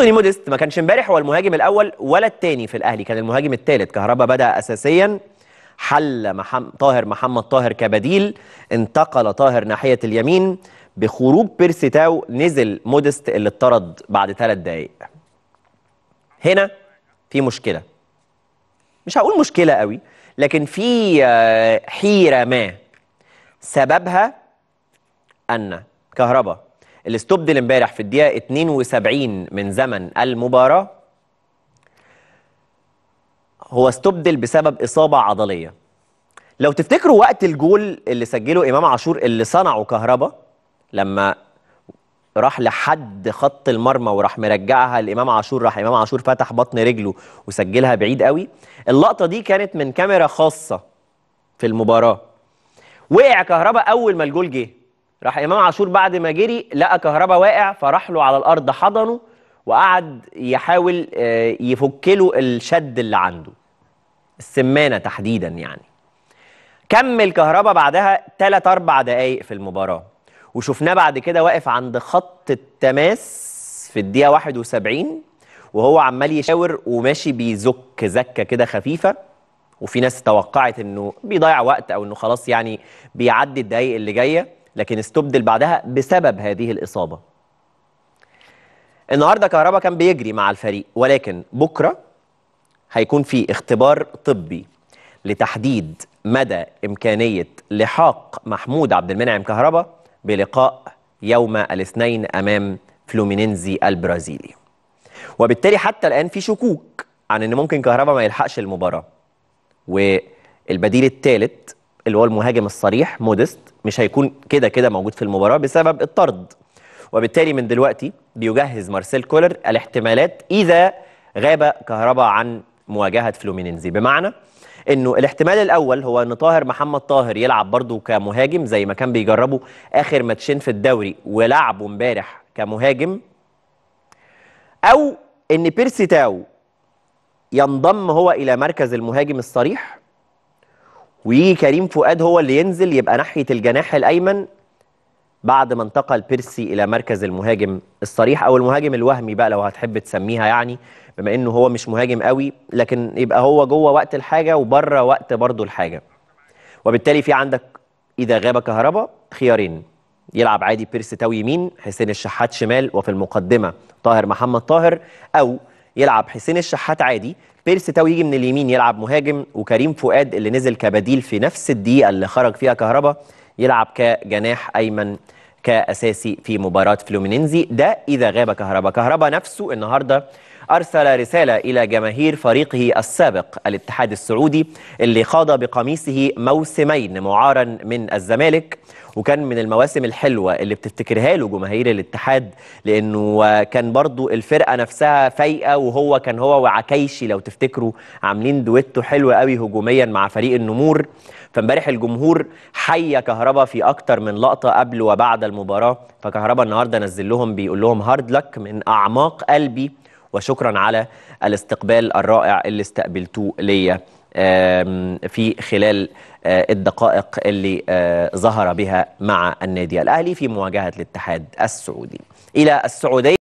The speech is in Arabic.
انتوني موديست ما كانش امبارح هو المهاجم الاول ولا الثاني في الاهلي كان المهاجم الثالث كهربا بدا اساسيا حل محم... طاهر محمد طاهر كبديل انتقل طاهر ناحيه اليمين بخروج بيرسي تاو نزل موديست اللي اطرد بعد ثلاث دقائق هنا في مشكله مش هقول مشكله قوي لكن في آه، حيره ما سببها ان كهربا الاستوب دي امبارح في الدقيقه 72 من زمن المباراه هو استبدل بسبب اصابه عضليه لو تفتكروا وقت الجول اللي سجله امام عاشور اللي صنعه كهربا لما راح لحد خط المرمى وراح مرجعها لامام عاشور راح امام عاشور فتح بطن رجله وسجلها بعيد قوي اللقطه دي كانت من كاميرا خاصه في المباراه وقع كهربا اول ما الجول جه راح امام عاشور بعد ما جري لقى كهربا واقع فراح له على الارض حضنه وقعد يحاول آه، يفك له الشد اللي عنده السمانه تحديدا يعني كمل كهربا بعدها 3 4 دقائق في المباراه وشفناه بعد كده واقف عند خط التماس في الدقيقه 71 وهو عمال يشاور وماشي بيزك زكه كده خفيفه وفي ناس توقعت انه بيضيع وقت او انه خلاص يعني بيعدي الدقايق اللي جايه لكن استبدل بعدها بسبب هذه الإصابة النهاردة كهربا كان بيجري مع الفريق ولكن بكرة هيكون في اختبار طبي لتحديد مدى إمكانية لحاق محمود عبد المنعم كهربا بلقاء يوم الاثنين أمام فلومينينزي البرازيلي وبالتالي حتى الآن في شكوك عن أن ممكن كهربا ما يلحقش المباراة والبديل الثالث اللي هو المهاجم الصريح موديست مش هيكون كده كده موجود في المباراه بسبب الطرد وبالتالي من دلوقتي بيجهز مارسيل كولر الاحتمالات اذا غاب كهربا عن مواجهه فلومينينزي بمعنى انه الاحتمال الاول هو ان طاهر محمد طاهر يلعب برضه كمهاجم زي ما كان بيجربه اخر ماتشين في الدوري ولعبه امبارح كمهاجم او ان بيرسي تاو ينضم هو الى مركز المهاجم الصريح ويجي كريم فؤاد هو اللي ينزل يبقى ناحيه الجناح الايمن بعد ما انتقل بيرسي الى مركز المهاجم الصريح او المهاجم الوهمي بقى لو هتحب تسميها يعني بما انه هو مش مهاجم قوي لكن يبقى هو جوه وقت الحاجه وبره وقت برضه الحاجه وبالتالي في عندك اذا غاب كهربا خيارين يلعب عادي بيرسي تاوي يمين حسين الشحات شمال وفي المقدمه طاهر محمد طاهر او يلعب حسين الشحات عادي بيرس تاو يجي من اليمين يلعب مهاجم وكريم فؤاد اللي نزل كبديل في نفس الدقيقه اللي خرج فيها كهربا يلعب كجناح ايمن كاساسي في مباراه فلومينينزي ده اذا غاب كهربا كهربا نفسه النهارده أرسل رسالة إلى جماهير فريقه السابق الاتحاد السعودي اللي خاض بقميصه موسمين معارا من الزمالك وكان من المواسم الحلوة اللي بتفتكرها له جماهير الاتحاد لأنه كان برضو الفرقة نفسها فايقة وهو كان هو وعكيشي لو تفتكروا عاملين دويتو حلوة قوي هجوميا مع فريق النمور فامبارح الجمهور حي كهربا في اكتر من لقطه قبل وبعد المباراه فكهربا النهارده نزل لهم بيقول لهم هارد لك من اعماق قلبي وشكرا على الاستقبال الرائع اللي استقبلتوه ليا في خلال آه، الدقائق اللي آه، ظهر بها مع النادي الأهلي في مواجهة الاتحاد السعودي إلى السعودية